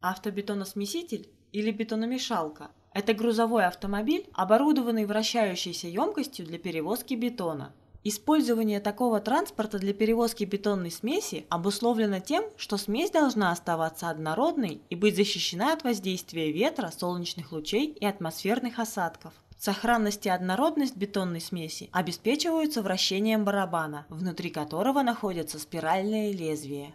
Автобетоносмеситель или бетономешалка – это грузовой автомобиль, оборудованный вращающейся емкостью для перевозки бетона. Использование такого транспорта для перевозки бетонной смеси обусловлено тем, что смесь должна оставаться однородной и быть защищена от воздействия ветра, солнечных лучей и атмосферных осадков. Сохранность и однородность бетонной смеси обеспечиваются вращением барабана, внутри которого находятся спиральные лезвия.